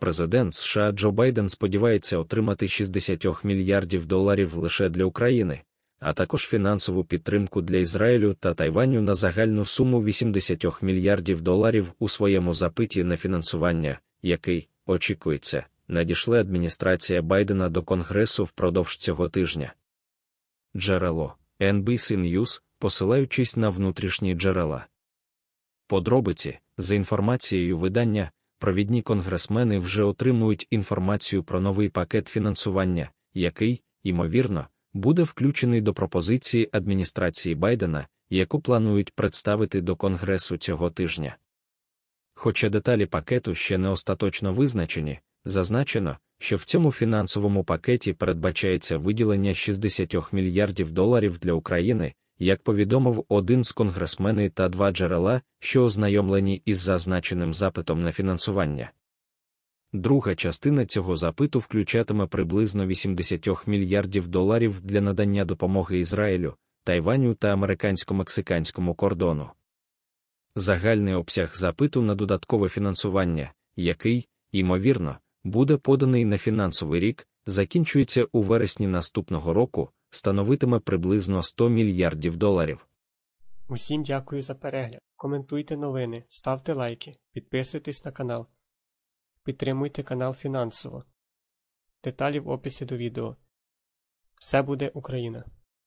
Президент США Джо Байден сподівається отримати 60 мільярдів доларів лише для України, а також фінансову підтримку для Ізраїлю та Тайваню на загальну суму 80 мільярдів доларів у своєму запиті на фінансування, який очікується, надійшли адміністрація Байдена до Конгресу впродовж цього тижня. Джерело NBC News, посилаючись на внутрішні джерела. Подробиці за інформацією видання провідні конгресмени вже отримують інформацію про новий пакет фінансування, який, ймовірно, буде включений до пропозиції адміністрації Байдена, яку планують представити до Конгресу цього тижня. Хоча деталі пакету ще не остаточно визначені, зазначено, що в цьому фінансовому пакеті передбачається виділення 60 мільярдів доларів для України, як повідомив один з конгресмени та два джерела, що ознайомлені із зазначеним запитом на фінансування. Друга частина цього запиту включатиме приблизно 80 мільярдів доларів для надання допомоги Ізраїлю, Тайваню та американсько-мексиканському кордону. Загальний обсяг запиту на додаткове фінансування, який, ймовірно, буде поданий на фінансовий рік, закінчується у вересні наступного року, становитиме приблизно 100 мільярдів доларів. Усім дякую за перегляд. Коментуйте новини, ставте лайки, підписуйтесь на канал. Підтримуйте канал фінансово. Деталі в описі до відео. Все буде Україна!